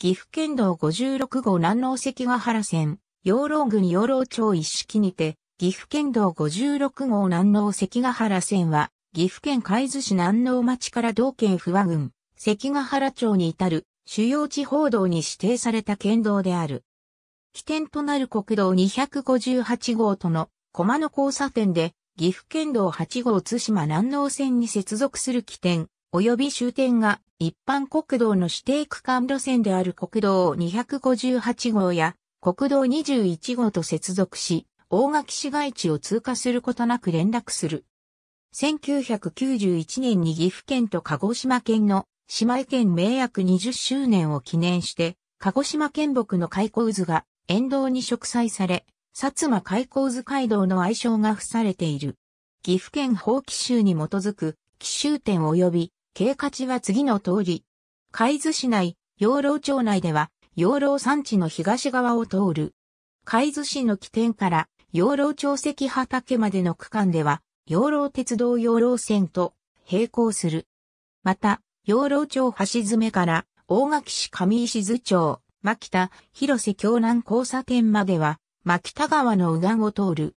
岐阜県道56号南納関ヶ原線、養老郡養老町一式にて、岐阜県道56号南納関ヶ原線は、岐阜県海津市南納町から道県不和郡、関ヶ原町に至る主要地方道に指定された県道である。起点となる国道258号との駒の交差点で、岐阜県道8号津島南納線に接続する起点、及び終点が一般国道の指定区間路線である国道258号や国道21号と接続し、大垣市街地を通過することなく連絡する。1991年に岐阜県と鹿児島県の姉妹県名約20周年を記念して、鹿児島県北の開口図が沿道に植栽され、薩摩開口図街道の愛称が付されている。岐阜県法規州に基づく奇襲点及び経過値は次の通り。海津市内、養老町内では、養老山地の東側を通る。海津市の起点から養老町石畑までの区間では、養老鉄道養老線と並行する。また、養老町橋詰から大垣市上石津町、牧田、広瀬京南交差点までは、牧田川の右岸を通る。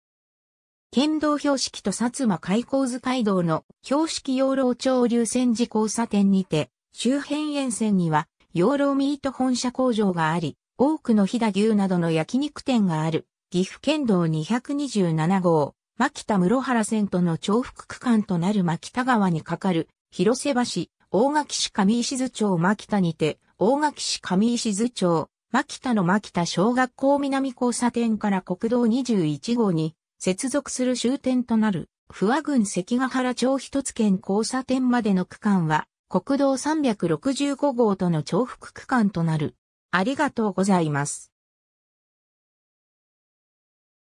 県道標識と薩摩開港図街道の標識養老町流線寺交差点にて、周辺沿線には養老ミート本社工場があり、多くの飛騨牛などの焼肉店がある、岐阜県道227号、牧田室原線との重複区間となる牧田川に架かる、広瀬橋、大垣市上石津町牧田にて、大垣市上石津町、牧田の牧田小学校南交差点から国道21号に接続する終点となる、不和郡関ヶ原町一つ県交差点までの区間は、国道365号との重複区間となる。ありがとうございます。